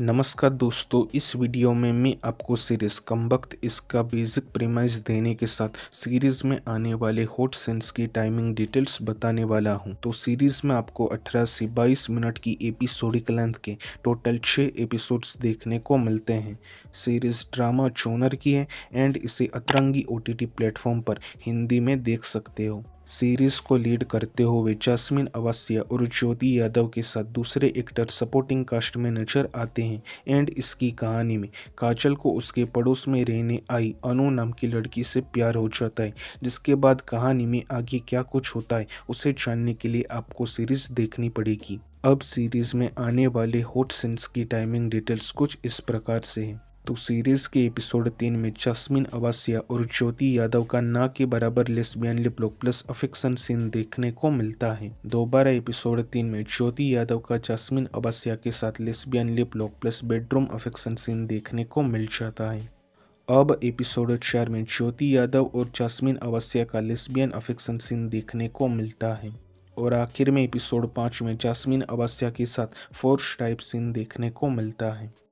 नमस्कार दोस्तों इस वीडियो में मैं आपको सीरीज कम वक्त इसका बेसिक प्रीमाइज देने के साथ सीरीज में आने वाले हॉट सेंस की टाइमिंग डिटेल्स बताने वाला हूं तो सीरीज में आपको 18 से 22 मिनट की एपिसोडिक लेंथ के टोटल छः एपिसोड्स देखने को मिलते हैं सीरीज ड्रामा चोनर की है एंड इसे अतरंगी ओ टी प्लेटफॉर्म पर हिंदी में देख सकते हो सीरीज को लीड करते हुए जैस्मिन अवस्य और ज्योति यादव के साथ दूसरे एक्टर सपोर्टिंग कास्ट में नजर आते हैं एंड इसकी कहानी में काजल को उसके पड़ोस में रहने आई अनु नाम की लड़की से प्यार हो जाता है जिसके बाद कहानी में आगे क्या कुछ होता है उसे जानने के लिए आपको सीरीज देखनी पड़ेगी अब सीरीज में आने वाले हॉट सीन्स की टाइमिंग डिटेल्स कुछ इस प्रकार से है तो सीरीज़ के एपिसोड तीन में जस्मिन अवासिया और ज्योति यादव का ना के बराबर lesbian lip liplock plus affection scene देखने को मिलता है दोबारा एपिसोड तीन में ज्योति यादव का जस्मिन अवासिया के साथ lesbian lip liplock plus bedroom affection scene देखने को मिल जाता है अब एपिसोड चार में ज्योति यादव और जस्मिन अवासिया का लेस्बियन अफिक्सन सीन देखने को मिलता है और आखिर में एपिसोड पाँच में जस्मिन अवास्या के साथ फोर्स टाइप सीन देखने को मिलता है